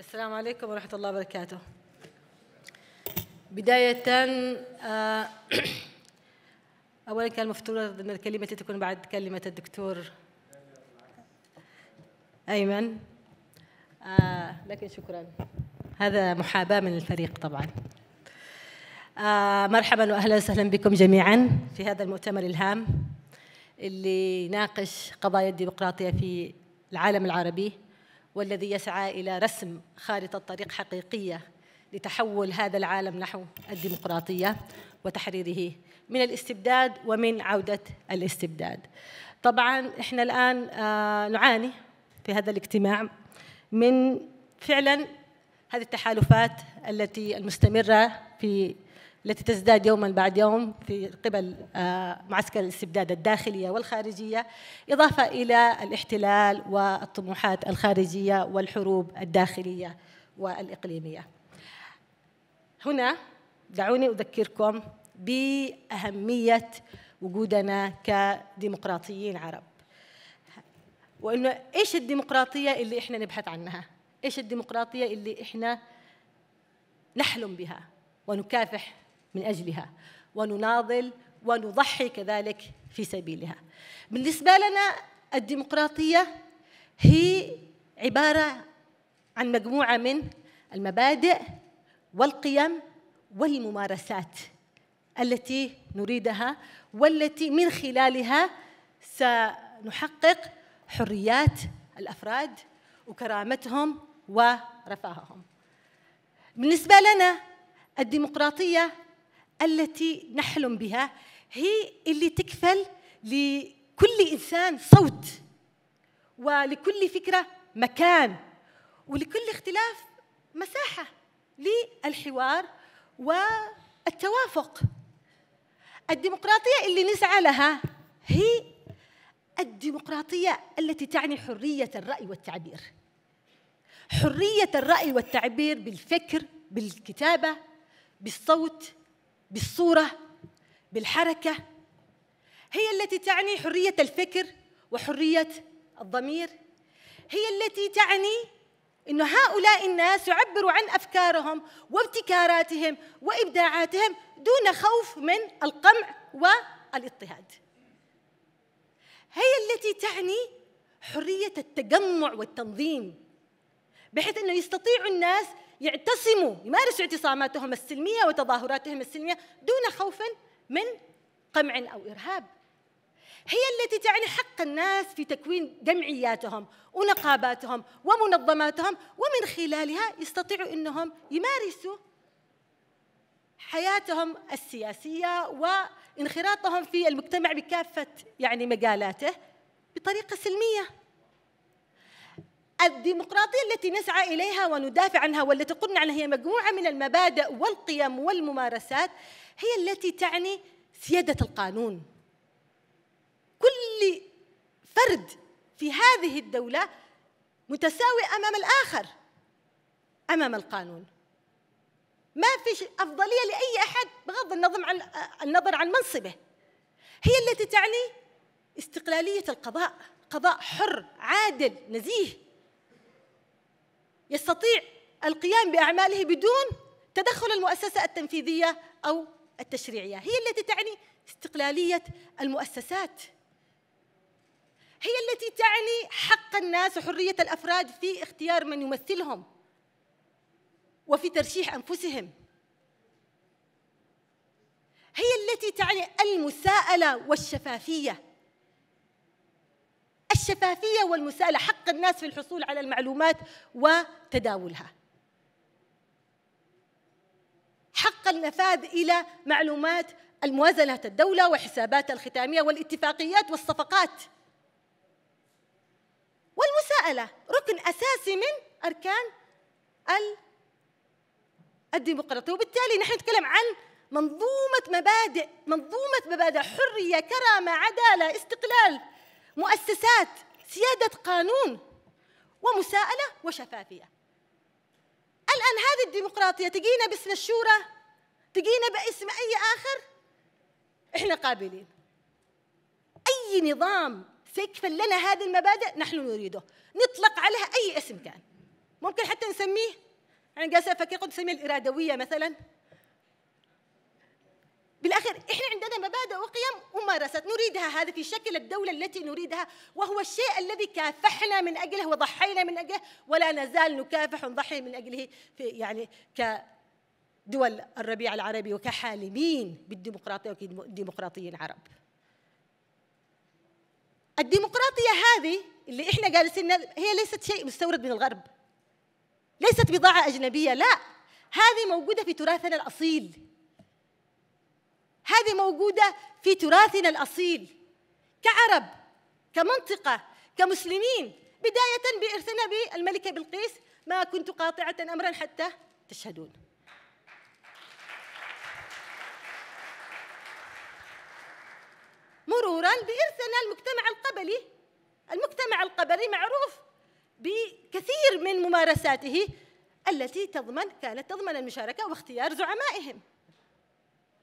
السلام عليكم ورحمة الله وبركاته بداية آه، أولا كان المفترض أن الكلمة تكون بعد كلمة الدكتور أيمن آه، لكن شكرا هذا محاباة من الفريق طبعا آه، مرحبا وأهلا وسهلا بكم جميعا في هذا المؤتمر الهام اللي يناقش قضايا الديمقراطية في العالم العربي والذي يسعى إلى رسم خارطة طريق حقيقية لتحول هذا العالم نحو الديمقراطية وتحريره من الاستبداد ومن عودة الاستبداد طبعا احنا الآن آه، نعاني في هذا الاجتماع من فعلا هذه التحالفات التي المستمرة في التي تزداد يوما بعد يوم في قبل آه، معسكر الاستبداد الداخلية والخارجية إضافة إلى الاحتلال والطموحات الخارجية والحروب الداخلية والإقليمية هنا دعوني أذكركم بأهمية وجودنا كديمقراطيين عرب وانه ايش الديمقراطيه اللي احنا نبحث عنها ايش الديمقراطيه اللي احنا نحلم بها ونكافح من أجلها ونناضل ونضحي كذلك في سبيلها بالنسبة لنا الديمقراطية هي عبارة عن مجموعة من المبادئ والقيم والممارسات التي نريدها والتي من خلالها سنحقق حريات الافراد وكرامتهم ورفاههم. بالنسبه لنا الديمقراطيه التي نحلم بها هي اللي تكفل لكل انسان صوت ولكل فكره مكان ولكل اختلاف مساحه للحوار والتوافق الديمقراطيه اللي نسعى لها هي الديمقراطيه التي تعني حريه الراي والتعبير حريه الراي والتعبير بالفكر بالكتابه بالصوت بالصورة بالحركة هي التي تعني حرية الفكر وحرية الضمير هي التي تعني أن هؤلاء الناس يعبروا عن أفكارهم وابتكاراتهم وإبداعاتهم دون خوف من القمع والاضطهاد هي التي تعني حرية التجمع والتنظيم بحيث أنه يستطيع الناس يعتصموا يمارسوا اعتصاماتهم السلمية وتظاهراتهم السلمية دون خوف من قمع أو إرهاب هي التي تعني حق الناس في تكوين جمعياتهم ونقاباتهم ومنظماتهم ومن خلالها يستطيعوا انهم يمارسوا حياتهم السياسيه وانخراطهم في المجتمع بكافه يعني مجالاته بطريقه سلميه الديمقراطية التي نسعى إليها وندافع عنها والتي قلنا عنها هي مجموعة من المبادئ والقيم والممارسات هي التي تعني سيادة القانون كل فرد في هذه الدولة متساوي أمام الآخر أمام القانون ما في أفضلية لأي أحد بغض النظر عن النظر عن منصبه هي التي تعني استقلالية القضاء قضاء حر عادل نزيه يستطيع القيام باعماله بدون تدخل المؤسسه التنفيذيه او التشريعيه هي التي تعني استقلاليه المؤسسات هي التي تعني حق الناس وحريه الافراد في اختيار من يمثلهم وفي ترشيح انفسهم هي التي تعني المساءله والشفافيه الشفافية والمساءلة حق الناس في الحصول على المعلومات وتداولها حق النفاذ إلى معلومات الموازنة الدولة وحسابات الختامية والاتفاقيات والصفقات والمساءلة ركن أساسي من أركان الديمقراطية وبالتالي نحن نتكلم عن منظومة مبادئ منظومة مبادئ حرية كرامة عدالة استقلال مؤسسات سيادة قانون ومساءلة وشفافية الآن هذه الديمقراطية تجينا باسم الشورى تجينا باسم أي آخر إحنا قابلين أي نظام سيكفل لنا هذه المبادئ نحن نريده نطلق عليها أي اسم كان ممكن حتى نسميه أنا يعني جالسة أفكر قد نسميه الإرادوية مثلاً بالآخر إحنا عندنا مبادئ وقيم ممارسات نريدها هذا في شكل الدولة التي نريدها وهو الشيء الذي كافحنا من أجله وضحينا من أجله ولا نزال نكافح ونضحي من أجله في يعني كدول الربيع العربي وكحالمين بالديمقراطية وكديمقراطيين عرب الديمقراطية هذه اللي إحنا جالسين هي ليست شيء مستورد من الغرب ليست بضاعة أجنبية لا هذه موجودة في تراثنا الأصيل هذه موجودة في تراثنا الأصيل كعرب كمنطقة كمسلمين بداية بإرثنا بالملكة بلقيس ما كنت قاطعة أمرا حتى تشهدون مرورا بإرثنا المجتمع القبلي المجتمع القبلي معروف بكثير من ممارساته التي تضمن كانت تضمن المشاركة واختيار زعمائهم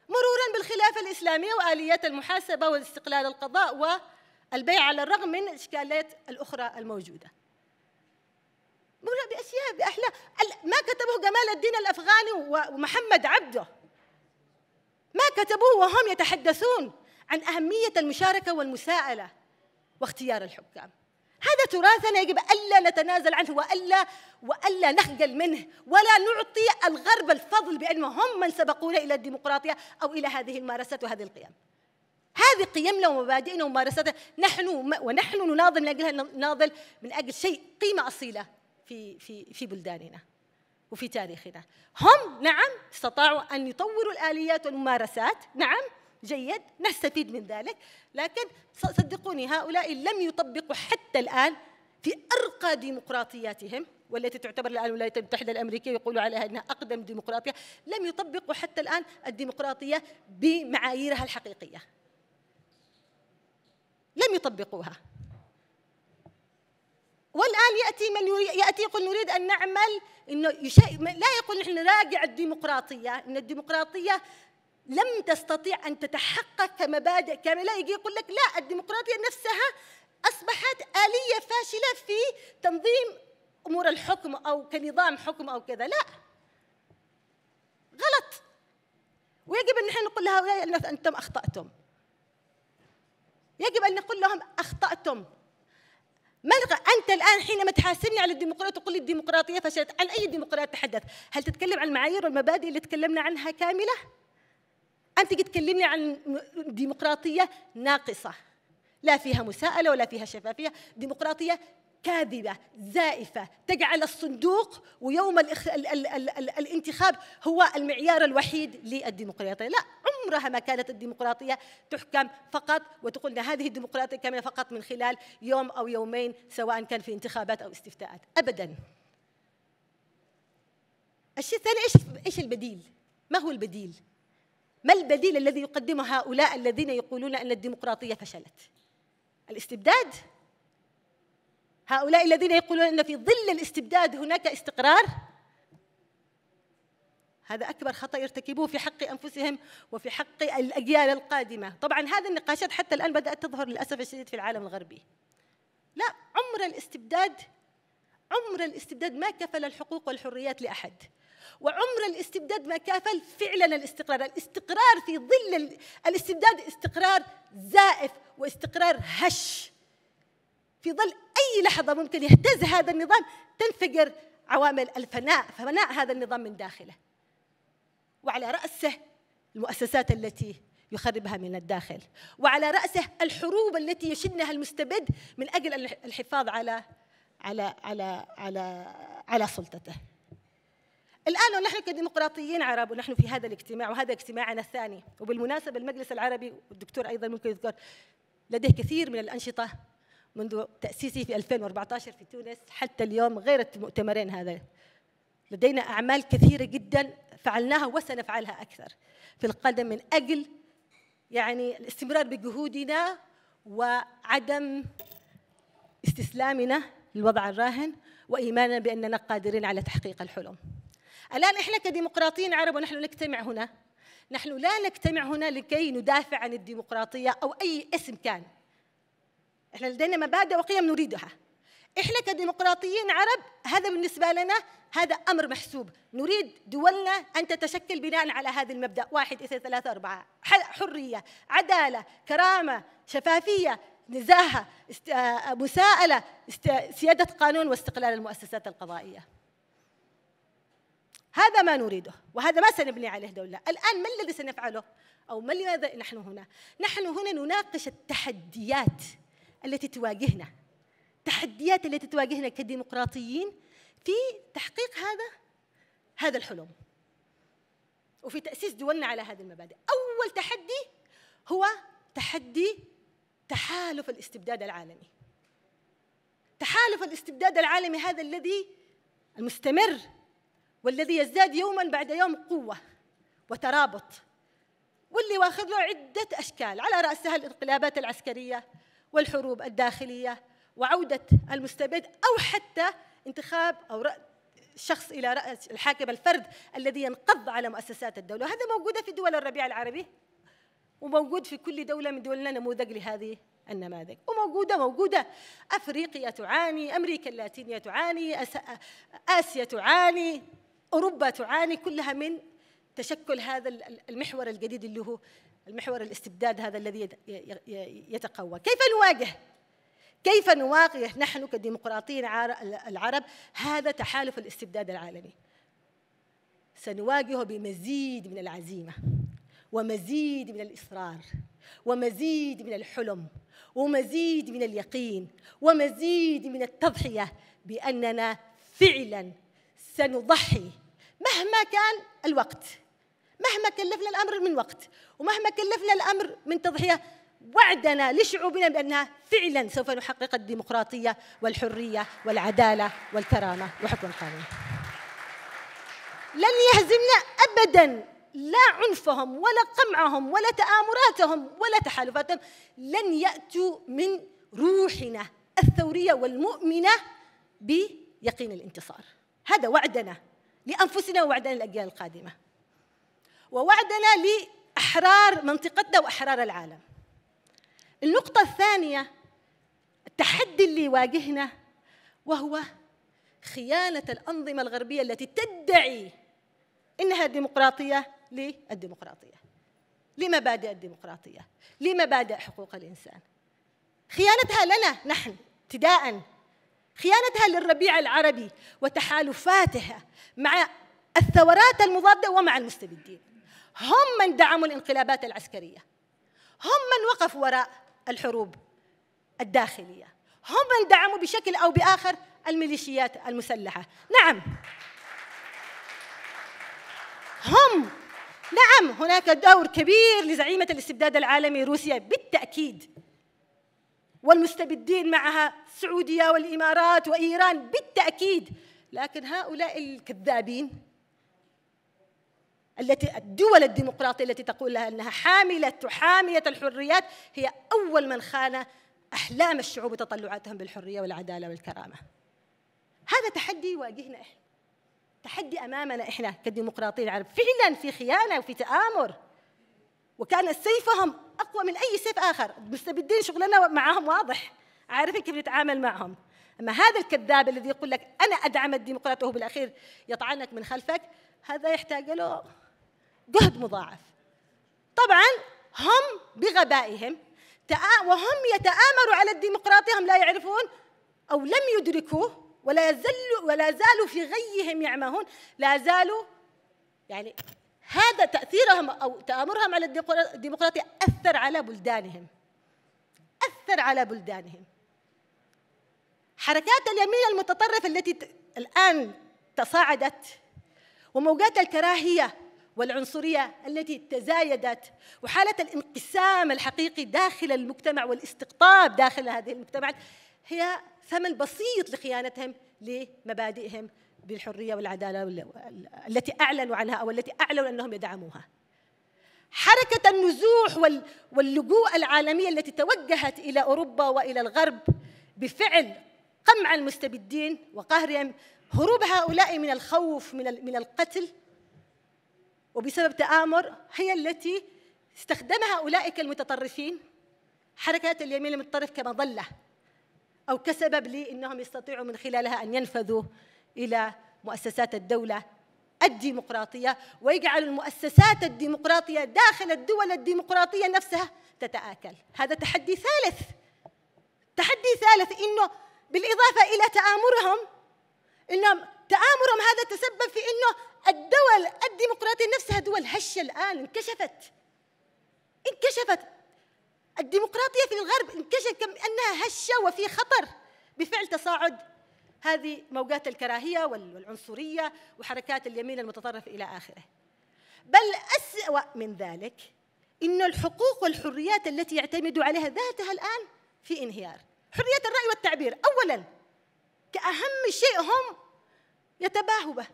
مرورا بالخلافة الإسلامية وآليات المحاسبة والاستقلال القضاء والبيع على الرغم من الإشكالات الأخرى الموجودة بأشياء بأحلام ما كتبه جمال الدين الأفغاني ومحمد عبده ما كتبوه وهم يتحدثون عن أهمية المشاركة والمساءلة واختيار الحكام هذا تراثنا يجب ألا نتنازل عنه وألا وألا نخجل منه ولا نعطي الغرب الفضل بأنهم هم من سبقونا إلى الديمقراطية أو إلى هذه الممارسات وهذه القيم هذه قيمنا ومبادئنا وممارساتنا نحن ونحن نناضل من أجلها نناضل من أجل شيء قيمة أصيلة في في في بلداننا وفي تاريخنا هم نعم استطاعوا أن يطوروا الآليات والممارسات نعم جيد نستفيد من ذلك لكن صدقوني هؤلاء لم يطبقوا حتى الآن في أرقى ديمقراطياتهم والتي تعتبر الآن الولايات المتحدة الأمريكية يقولوا عليها أنها أقدم ديمقراطية لم يطبقوا حتى الآن الديمقراطية بمعاييرها الحقيقية لم يطبقوها والان ياتي من ياتي يقول نريد ان نعمل انه لا يقول نحن نراجع الديمقراطيه ان الديمقراطيه لم تستطيع أن تتحقق كمبادئ كاملة يجي يقول لك لا الديمقراطية نفسها أصبحت آلية فاشلة في تنظيم أمور الحكم أو كنظام حكم أو كذا لا غلط ويجب أن نحن نقول لهؤلاء الناس أنتم أخطأتم يجب أن نقول لهم أخطأتم ما أنت الآن حينما تحاسبني على الديمقراطية تقول لي الديمقراطية فشلت عن أي ديمقراطية تحدث هل تتكلم عن المعايير والمبادئ اللي تكلمنا عنها كاملة؟ أنت تجي تكلمني عن ديمقراطية ناقصة لا فيها مساءلة ولا فيها شفافية ديمقراطية كاذبة زائفة تجعل الصندوق ويوم الإخ... ال... ال... ال... ال... الانتخاب هو المعيار الوحيد للديمقراطية لا عمرها ما كانت الديمقراطية تحكم فقط وتقول هذه الديمقراطية كما فقط من خلال يوم أو يومين سواء كان في انتخابات أو استفتاءات أبدا الشيء الثاني إيش إيش البديل ما هو البديل ما البديل الذي يقدمه هؤلاء الذين يقولون ان الديمقراطيه فشلت الاستبداد هؤلاء الذين يقولون ان في ظل الاستبداد هناك استقرار هذا اكبر خطا يرتكبوه في حق انفسهم وفي حق الاجيال القادمه طبعا هذه النقاشات حتى الان بدات تظهر للاسف الشديد في العالم الغربي لا عمر الاستبداد عمر الاستبداد ما كفل الحقوق والحريات لاحد وعمر الاستبداد ما كافل فعلا الاستقرار الاستقرار في ظل الاستبداد استقرار زائف واستقرار هش في ظل أي لحظة ممكن يهتز هذا النظام تنفجر عوامل الفناء فناء هذا النظام من داخله وعلى رأسه المؤسسات التي يخربها من الداخل وعلى رأسه الحروب التي يشنها المستبد من أجل الحفاظ على على على على على, سلطته الآن ونحن كديمقراطيين عرب ونحن في هذا الاجتماع وهذا اجتماعنا الثاني وبالمناسبة المجلس العربي والدكتور أيضا ممكن يذكر لديه كثير من الأنشطة منذ تأسيسه في 2014 في تونس حتى اليوم غير المؤتمرين هذا لدينا أعمال كثيرة جدا فعلناها وسنفعلها أكثر في القدم من أجل يعني الاستمرار بجهودنا وعدم استسلامنا للوضع الراهن وإيماننا بأننا قادرين على تحقيق الحلم الآن إحنا كديمقراطيين عرب ونحن نجتمع هنا نحن لا نجتمع هنا لكي ندافع عن الديمقراطية أو أي اسم كان إحنا لدينا مبادئ وقيم نريدها إحنا كديمقراطيين عرب هذا بالنسبة لنا هذا أمر محسوب نريد دولنا أن تتشكل بناء على هذا المبدأ واحد اثنين ثلاثة أربعة حرية عدالة كرامة شفافية نزاهة مساءلة سيادة قانون واستقلال المؤسسات القضائية هذا ما نريده وهذا ما سنبني عليه دولة الآن ما الذي سنفعله أو ما لماذا نحن هنا نحن هنا نناقش التحديات التي تواجهنا التحديات التي تواجهنا كديمقراطيين في تحقيق هذا هذا الحلم وفي تأسيس دولنا على هذه المبادئ أول تحدي هو تحدي تحالف الاستبداد العالمي تحالف الاستبداد العالمي هذا الذي المستمر والذي يزداد يوما بعد يوم قوة وترابط واللي واخذ له عدة أشكال على رأسها الانقلابات العسكرية والحروب الداخلية وعودة المستبد أو حتى انتخاب أو شخص إلى رأس الحاكم الفرد الذي ينقض على مؤسسات الدولة وهذا موجودة في دول الربيع العربي وموجود في كل دولة من دولنا نموذج لهذه النماذج وموجودة موجودة أفريقيا تعاني أمريكا اللاتينية تعاني آسيا تعاني اوروبا تعاني كلها من تشكل هذا المحور الجديد اللي هو المحور الاستبداد هذا الذي يتقوى كيف نواجه كيف نواجه نحن كديمقراطيين العرب هذا تحالف الاستبداد العالمي سنواجهه بمزيد من العزيمه ومزيد من الاصرار ومزيد من الحلم ومزيد من اليقين ومزيد من التضحيه باننا فعلا سنضحي مهما كان الوقت مهما كلفنا الأمر من وقت ومهما كلفنا الأمر من تضحية وعدنا لشعوبنا بأنها فعلا سوف نحقق الديمقراطية والحرية والعدالة والكرامة وحكم القانون لن يهزمنا أبدا لا عنفهم ولا قمعهم ولا تآمراتهم ولا تحالفاتهم لن يأتوا من روحنا الثورية والمؤمنة بيقين الانتصار هذا وعدنا لأنفسنا ووعدنا للأجيال القادمة ووعدنا لأحرار منطقتنا وأحرار العالم النقطة الثانية التحدي اللي يواجهنا وهو خيانة الأنظمة الغربية التي تدعي إنها ديمقراطية للديمقراطية لمبادئ الديمقراطية لمبادئ حقوق الإنسان خيانتها لنا نحن ابتداء خيانتها للربيع العربي وتحالفاتها مع الثورات المضادة ومع المستبدين هم من دعموا الانقلابات العسكرية هم من وقفوا وراء الحروب الداخلية هم من دعموا بشكل أو بآخر الميليشيات المسلحة نعم هم نعم هناك دور كبير لزعيمة الاستبداد العالمي روسيا بالتأكيد والمستبدين معها السعودية والإمارات وإيران بالتأكيد لكن هؤلاء الكذابين التي الدول الديمقراطية التي تقول لها أنها حاملة حامية الحريات هي أول من خان أحلام الشعوب وتطلعاتهم بالحرية والعدالة والكرامة هذا تحدي يواجهنا إحنا تحدي أمامنا إحنا كديمقراطيين العرب فعلا في خيانة وفي تآمر وكان سيفهم اقوى من اي سيف اخر مستبدين شغلنا معاهم واضح عارفين كيف نتعامل معهم اما هذا الكذاب الذي يقول لك انا ادعم الديمقراطيه وهو بالاخير يطعنك من خلفك هذا يحتاج له جهد مضاعف طبعا هم بغبائهم وهم يتآمروا على الديمقراطية هم لا يعرفون أو لم يدركوا ولا يزلوا ولا زالوا في غيهم يعمهون لا زالوا يعني هذا تأثيرهم أو تآمرهم على الديمقراطية أثر على بلدانهم أثر على بلدانهم حركات اليمين المتطرفة التي الآن تصاعدت وموجات الكراهية والعنصرية التي تزايدت وحالة الانقسام الحقيقي داخل المجتمع والاستقطاب داخل هذه المجتمعات هي ثمن بسيط لخيانتهم لمبادئهم بالحريه والعداله التي اعلنوا عنها او التي اعلنوا انهم يدعموها. حركه النزوح واللجوء العالميه التي توجهت الى اوروبا والى الغرب بفعل قمع المستبدين وقهرهم هروب هؤلاء من الخوف من من القتل وبسبب تآمر هي التي استخدمها أولئك المتطرفين حركات اليمين المتطرف كمظلة أو كسبب لأنهم يستطيعوا من خلالها أن ينفذوا إلى مؤسسات الدولة الديمقراطية ويجعل المؤسسات الديمقراطية داخل الدول الديمقراطية نفسها تتآكل هذا تحدي ثالث تحدي ثالث إنه بالإضافة إلى تآمرهم إنهم تآمرهم هذا تسبب في إنه الدول الديمقراطية نفسها دول هشة الآن انكشفت انكشفت الديمقراطية في الغرب انكشفت أنها هشة وفي خطر بفعل تصاعد هذه موجات الكراهية والعنصرية وحركات اليمين المتطرف إلى آخره بل أسوأ من ذلك إن الحقوق والحريات التي يعتمد عليها ذاتها الآن في انهيار حرية الرأي والتعبير أولا كأهم شيء هم يتباهوا به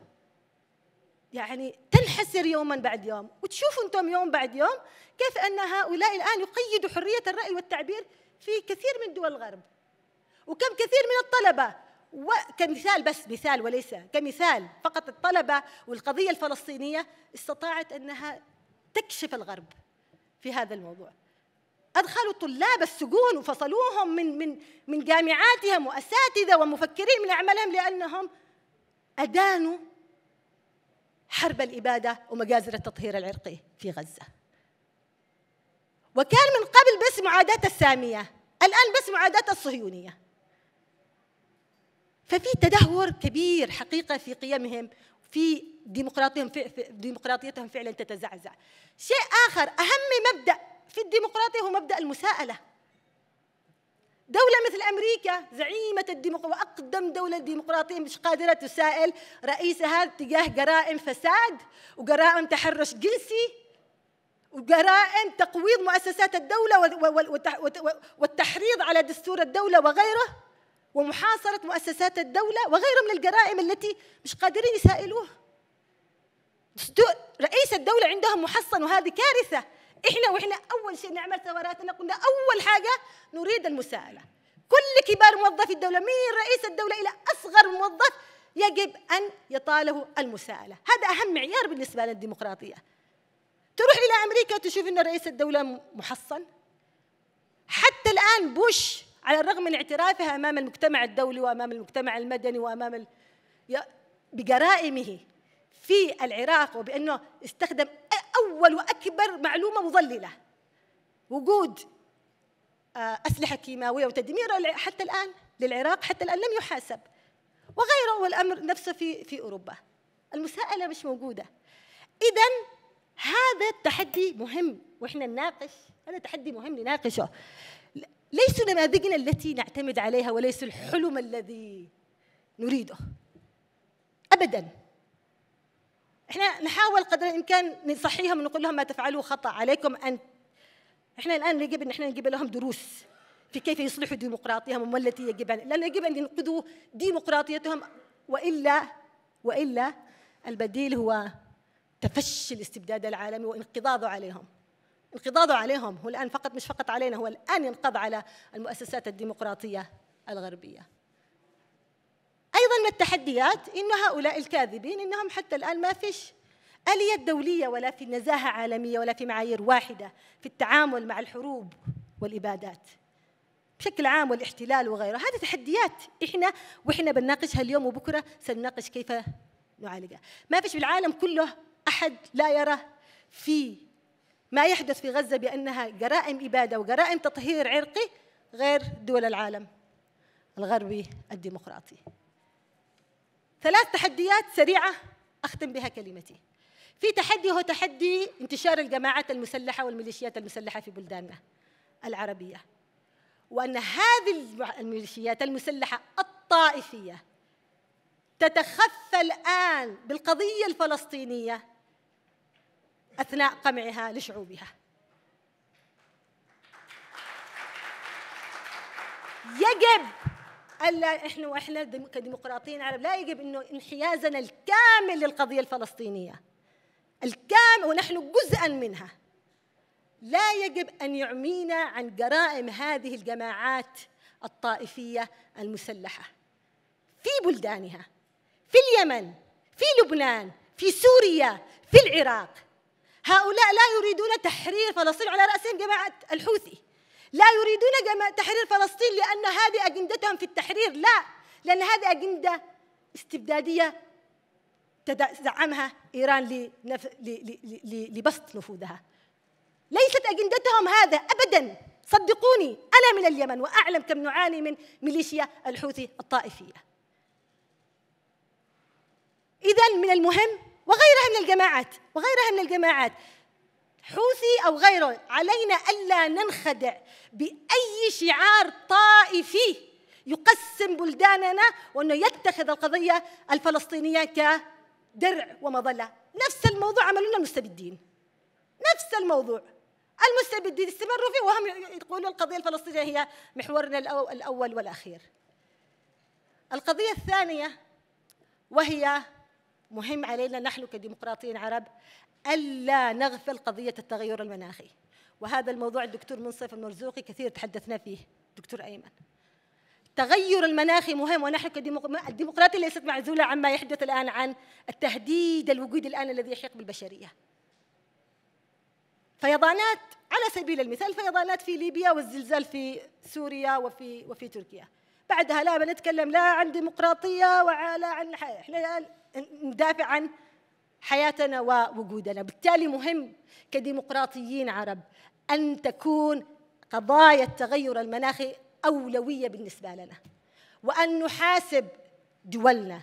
يعني تنحسر يوما بعد يوم وتشوفوا أنتم يوم بعد يوم كيف أن هؤلاء الآن يقيدوا حرية الرأي والتعبير في كثير من دول الغرب وكم كثير من الطلبة وكمثال بس مثال وليس كمثال فقط الطلبة والقضية الفلسطينية استطاعت أنها تكشف الغرب في هذا الموضوع أدخلوا طلاب السجون وفصلوهم من من من جامعاتهم وأساتذة ومفكرين من أعمالهم لأنهم أدانوا حرب الإبادة ومجازر التطهير العرقي في غزة وكان من قبل بس معاداة السامية الآن بس معاداة الصهيونية ففي تدهور كبير حقيقة في قيمهم في ديمقراطيتهم في ديمقراطيتهم فعلا تتزعزع شيء آخر أهم مبدأ في الديمقراطية هو مبدأ المساءلة دولة مثل أمريكا زعيمة الديمقراطية وأقدم دولة ديمقراطية مش قادرة تسائل رئيسها تجاه جرائم فساد وجرائم تحرش جنسي وجرائم تقويض مؤسسات الدولة والتحريض على دستور الدولة وغيره ومحاصرة مؤسسات الدولة وغيره من الجرائم التي مش قادرين يسائلوه رئيس الدولة عندهم محصن وهذه كارثة احنا واحنا اول شيء نعمل ثوراتنا قلنا اول حاجه نريد المساءله كل كبار موظفي الدوله من رئيس الدوله الى اصغر موظف يجب ان يطاله المساءله هذا اهم معيار بالنسبه للديمقراطيه تروح الى امريكا تشوف ان رئيس الدوله محصن حتى الان بوش على الرغم من اعترافها أمام المجتمع الدولي وأمام المجتمع المدني وأمام ال... بجرائمه في العراق وبأنه استخدم أول وأكبر معلومة مضللة وجود آه، أسلحة كيماوية وتدمير حتى الآن للعراق حتى الآن لم يحاسب وغيره والأمر نفسه في في أوروبا المساءلة مش موجودة إذا هذا التحدي مهم وإحنا نناقش هذا تحدي مهم نناقشه ليسوا نماذجنا التي نعتمد عليها وليس الحلم الذي نريده ابدا احنا نحاول قدر الامكان نصحيهم ونقول لهم ما تفعلوه خطا عليكم ان احنا الان يجب ان احنا نجيب لهم دروس في كيف يصلحوا ديمقراطيهم التي يجب ان لان يجب ان ينقذوا ديمقراطيتهم والا والا البديل هو تفشي الاستبداد العالمي وانقضاضه عليهم انقضاضه عليهم هو الآن فقط مش فقط علينا هو الآن ينقض على المؤسسات الديمقراطية الغربية أيضا من التحديات إن هؤلاء الكاذبين إنهم حتى الآن ما فيش آلية دولية ولا في نزاهة عالمية ولا في معايير واحدة في التعامل مع الحروب والإبادات بشكل عام والاحتلال وغيره هذه تحديات إحنا وإحنا بنناقشها اليوم وبكرة سنناقش كيف نعالجها ما فيش بالعالم كله أحد لا يرى في ما يحدث في غزة بأنها جرائم إبادة وجرائم تطهير عرقي غير دول العالم الغربي الديمقراطي ثلاث تحديات سريعة أختم بها كلمتي في تحدي هو تحدي انتشار الجماعات المسلحة والميليشيات المسلحة في بلداننا العربية وأن هذه الميليشيات المسلحة الطائفية تتخفى الآن بالقضية الفلسطينية أثناء قمعها لشعوبها يجب ألا إحنا وإحنا كديمقراطيين عرب لا يجب إنه انحيازنا الكامل للقضية الفلسطينية الكامل ونحن جزءا منها لا يجب أن يعمينا عن جرائم هذه الجماعات الطائفية المسلحة في بلدانها في اليمن في لبنان في سوريا في العراق هؤلاء لا يريدون تحرير فلسطين على رأسهم جماعة الحوثي لا يريدون تحرير فلسطين لأن هذه أجندتهم في التحرير لا لأن هذه أجندة استبدادية تدعمها إيران لبسط نفوذها ليست أجندتهم هذا أبدا صدقوني أنا من اليمن وأعلم كم نعاني من ميليشيا الحوثي الطائفية إذا من المهم وغيرها من الجماعات وغيرها من الجماعات حوثي أو غيره علينا ألا ننخدع بأي شعار طائفي يقسم بلداننا وأنه يتخذ القضية الفلسطينية كدرع ومظلة نفس الموضوع لنا المستبدين نفس الموضوع المستبدين استمروا فيه وهم يقولوا القضية الفلسطينية هي محورنا الأول والأخير القضية الثانية وهي مهم علينا نحن كديمقراطيين عرب ألا نغفل قضية التغير المناخي وهذا الموضوع الدكتور منصف المرزوقي كثير تحدثنا فيه دكتور أيمن التغير المناخي مهم ونحن كديمقراطية ليست معزولة عما يحدث الآن عن التهديد الوجودي الآن الذي يحيق بالبشرية فيضانات على سبيل المثال فيضانات في ليبيا والزلزال في سوريا وفي وفي تركيا بعدها لا بنتكلم لا عن ديمقراطية ولا عن احنا ندافع عن حياتنا ووجودنا بالتالي مهم كديمقراطيين عرب أن تكون قضايا التغير المناخي أولوية بالنسبة لنا وأن نحاسب دولنا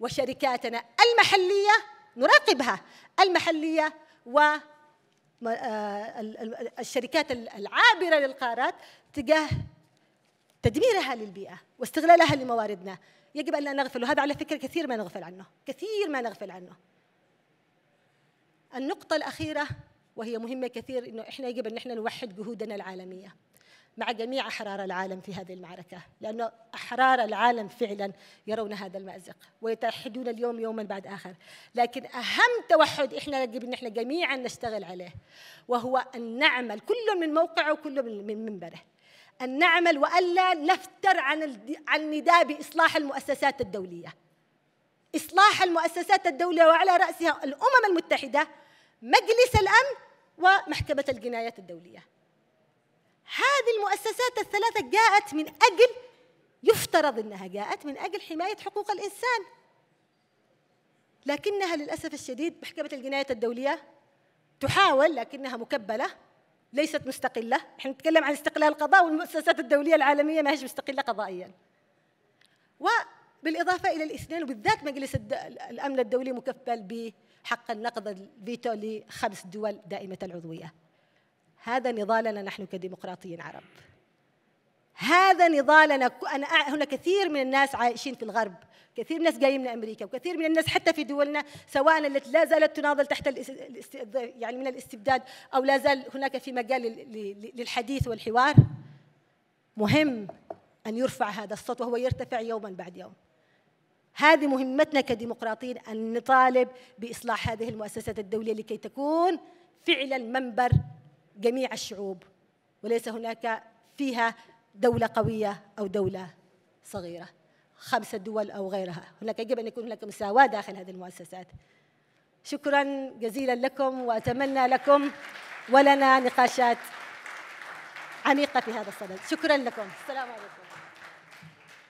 وشركاتنا المحلية نراقبها المحلية و آه، الشركات العابرة للقارات تجاه تدميرها للبيئة واستغلالها لمواردنا يجب أن لا نغفل وهذا على فكرة كثير ما نغفل عنه كثير ما نغفل عنه النقطة الأخيرة وهي مهمة كثير أنه إحنا يجب أن إحنا نوحد جهودنا العالمية مع جميع أحرار العالم في هذه المعركة لأن أحرار العالم فعلا يرون هذا المأزق ويتحدون اليوم يوما بعد آخر لكن أهم توحد إحنا يجب أن إحنا جميعا نشتغل عليه وهو أن نعمل كل من موقعه وكل من منبره أن نعمل وألا نفتر عن عن نداء بإصلاح المؤسسات الدولية. إصلاح المؤسسات الدولية وعلى رأسها الأمم المتحدة، مجلس الأمن ومحكمة الجنايات الدولية. هذه المؤسسات الثلاثة جاءت من أجل يفترض أنها جاءت من أجل حماية حقوق الإنسان. لكنها للأسف الشديد محكمة الجنايات الدولية تحاول لكنها مكبلة ليست مستقلة نحن نتكلم عن استقلال القضاء والمؤسسات الدولية العالمية ما هيش مستقلة قضائيا وبالإضافة إلى الاثنين وبالذات مجلس الأمن الدولي مكفل بحق النقض الفيتو لخمس دول دائمة العضوية هذا نضالنا نحن كديمقراطيين عرب هذا نضالنا أنا هنا كثير من الناس عايشين في الغرب كثير من الناس جايين من امريكا وكثير من الناس حتى في دولنا سواء التي لا زالت تناضل تحت يعني من الاستبداد او لا زال هناك في مجال للحديث والحوار مهم ان يرفع هذا الصوت وهو يرتفع يوما بعد يوم هذه مهمتنا كديمقراطيين ان نطالب باصلاح هذه المؤسسات الدوليه لكي تكون فعلا منبر جميع الشعوب وليس هناك فيها دولة قوية أو دولة صغيرة خمسة دول أو غيرها هناك يجب أن يكون هناك مساواة داخل هذه المؤسسات شكرا جزيلا لكم وأتمنى لكم ولنا نقاشات عميقة في هذا الصدد شكرا لكم السلام عليكم